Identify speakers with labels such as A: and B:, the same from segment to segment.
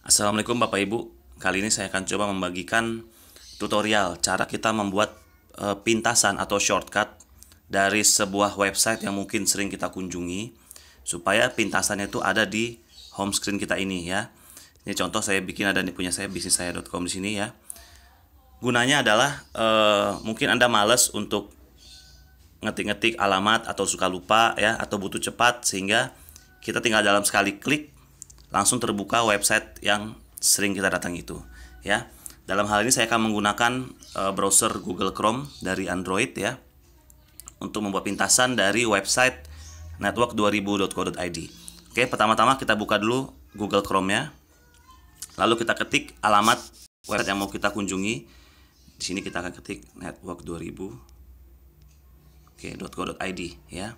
A: Assalamualaikum Bapak Ibu. Kali ini saya akan coba membagikan tutorial cara kita membuat e, pintasan atau shortcut dari sebuah website yang mungkin sering kita kunjungi supaya pintasannya itu ada di home screen kita ini ya. Ini contoh saya bikin ada di punya saya bisnis saya.com di sini ya. Gunanya adalah e, mungkin Anda males untuk ngetik-ngetik alamat atau suka lupa ya atau butuh cepat sehingga kita tinggal dalam sekali klik langsung terbuka website yang sering kita datang itu ya. Dalam hal ini saya akan menggunakan uh, browser Google Chrome dari Android ya untuk membuat pintasan dari website network2000.co.id. Oke, pertama-tama kita buka dulu Google chrome ya Lalu kita ketik alamat website yang mau kita kunjungi. Di sini kita akan ketik network2000 Oke, .co.id ya.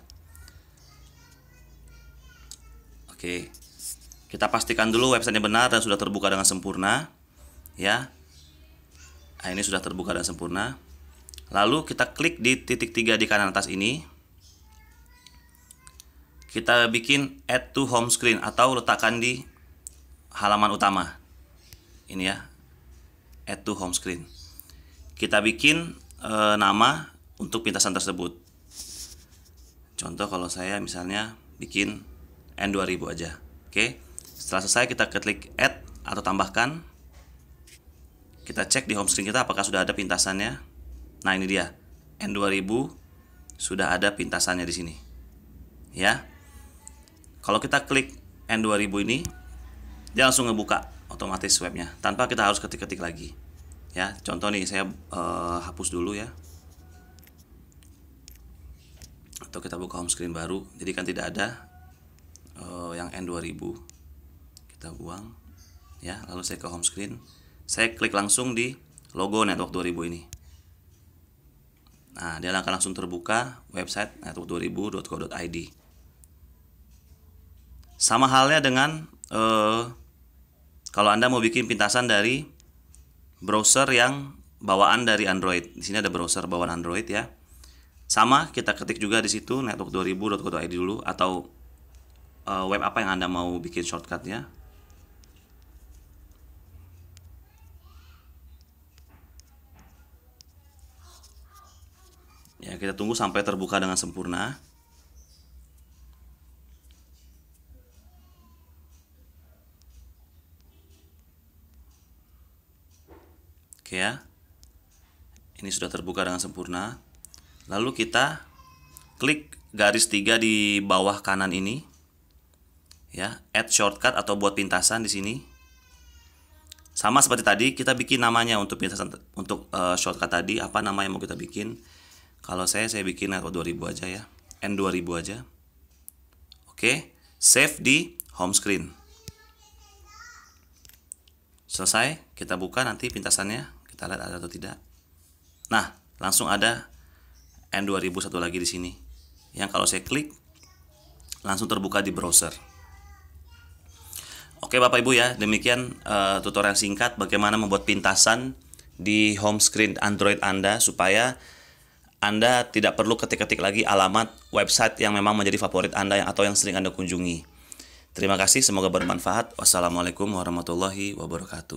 A: Oke. Kita pastikan dulu websitenya benar dan sudah terbuka dengan sempurna. Ya. Nah, ini sudah terbuka dan sempurna. Lalu kita klik di titik tiga di kanan atas ini. Kita bikin add to home screen atau letakkan di halaman utama. Ini ya. Add to home screen. Kita bikin e, nama untuk pintasan tersebut. Contoh kalau saya misalnya bikin N2000 aja. Oke. Okay? Setelah selesai kita klik add atau tambahkan. Kita cek di home screen kita apakah sudah ada pintasannya. Nah, ini dia. N2000 sudah ada pintasannya di sini. Ya. Kalau kita klik N2000 ini, dia langsung ngebuka otomatis webnya tanpa kita harus ketik-ketik lagi. Ya, contoh nih saya uh, hapus dulu ya. Atau kita buka home screen baru. Jadi kan tidak ada uh, yang N2000 kita buang ya lalu saya ke home screen saya klik langsung di logo network 2000 ini nah dia akan langsung terbuka website network2000.co.id sama halnya dengan eh, kalau anda mau bikin pintasan dari browser yang bawaan dari Android di sini ada browser bawaan Android ya sama kita ketik juga di situ network2000.co.id dulu atau uh, web apa yang Anda mau bikin shortcutnya Ya, kita tunggu sampai terbuka dengan sempurna. Oke ya. Ini sudah terbuka dengan sempurna. Lalu kita klik garis tiga di bawah kanan ini. Ya, add shortcut atau buat pintasan di sini. Sama seperti tadi, kita bikin namanya untuk pintasan untuk uh, shortcut tadi, apa nama yang mau kita bikin? Kalau saya saya bikin aku 2000 aja ya. N2000 aja. Oke, save di home screen. Selesai, kita buka nanti pintasannya, kita lihat ada atau tidak. Nah, langsung ada N2000 satu lagi di sini. Yang kalau saya klik langsung terbuka di browser. Oke Bapak Ibu ya, demikian uh, tutorial singkat bagaimana membuat pintasan di home screen Android Anda supaya anda tidak perlu ketik-ketik lagi alamat website yang memang menjadi favorit Anda atau yang sering Anda kunjungi. Terima kasih, semoga bermanfaat. Wassalamualaikum warahmatullahi wabarakatuh.